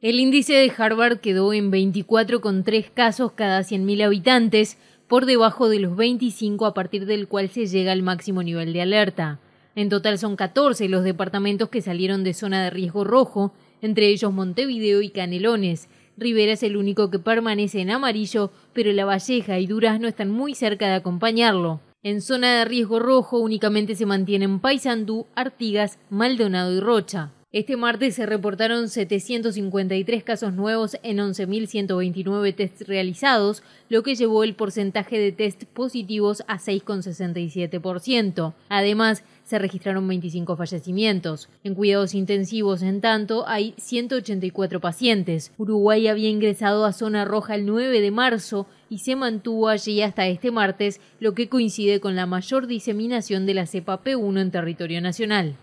El índice de Harvard quedó en con tres casos cada 100.000 habitantes, por debajo de los 25 a partir del cual se llega al máximo nivel de alerta. En total son 14 los departamentos que salieron de zona de riesgo rojo, entre ellos Montevideo y Canelones. Rivera es el único que permanece en amarillo, pero La Valleja y no están muy cerca de acompañarlo. En zona de riesgo rojo únicamente se mantienen Paysandú, Artigas, Maldonado y Rocha. Este martes se reportaron 753 casos nuevos en 11.129 tests realizados, lo que llevó el porcentaje de test positivos a 6,67%. Además, se registraron 25 fallecimientos. En cuidados intensivos, en tanto, hay 184 pacientes. Uruguay había ingresado a zona roja el 9 de marzo y se mantuvo allí hasta este martes, lo que coincide con la mayor diseminación de la cepa P1 en territorio nacional.